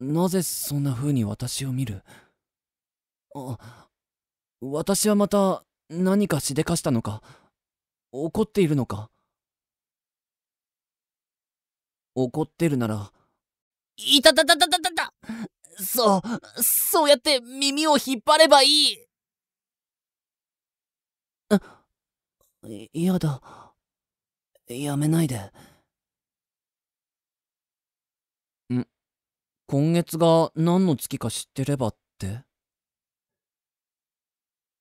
なぜそんな風に私を見るあ、私はまた何かしでかしたのか怒っているのか怒ってるなら。いたたたたたたたそう、そうやって耳を引っ張ればいいあ、嫌だ。やめないで。今月が何の月か知ってればって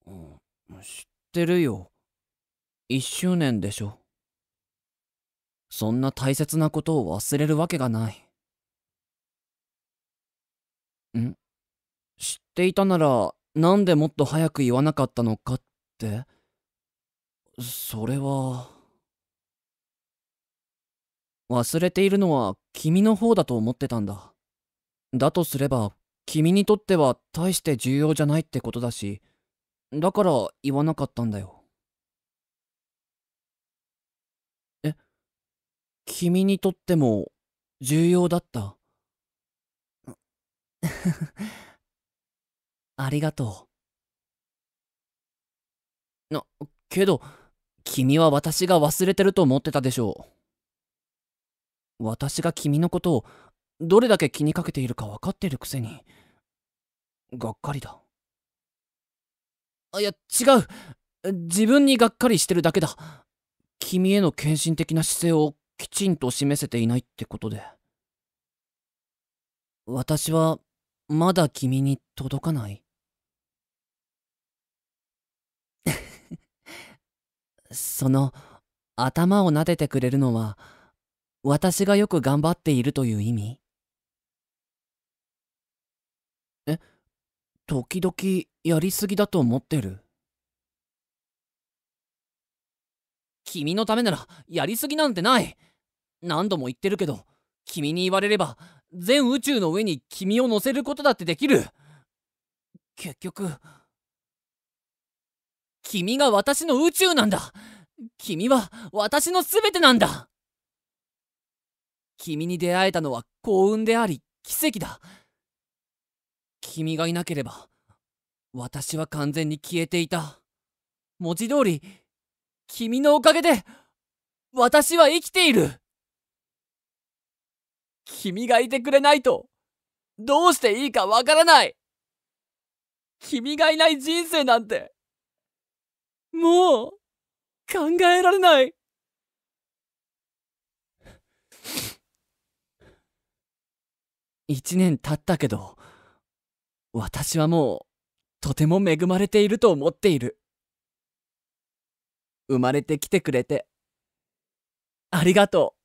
知ってるよ。一周年でしょ。そんな大切なことを忘れるわけがない。ん知っていたなら、なんでもっと早く言わなかったのかってそれは。忘れているのは君の方だと思ってたんだ。だとすれば、君にとっては大して重要じゃないってことだし、だから言わなかったんだよ。え、君にとっても重要だった ありがとう。な、けど、君は私が忘れてると思ってたでしょう。私が君のことをどれだけ気にかけているか分かってるくせにがっかりだいや違う自分にがっかりしてるだけだ君への献身的な姿勢をきちんと示せていないってことで私はまだ君に届かない その頭を撫でてくれるのは私がよく頑張っているという意味時々やりすぎだと思ってる君のためならやりすぎなんてない何度も言ってるけど君に言われれば全宇宙の上に君を乗せることだってできる結局君が私の宇宙なんだ君は私の全てなんだ君に出会えたのは幸運であり奇跡だ君がいなければ私は完全に消えていた文字通り君のおかげで私は生きている君がいてくれないとどうしていいかわからない君がいない人生なんてもう考えられない一年経ったけど私はもうとても恵まれていると思っている生まれてきてくれてありがとう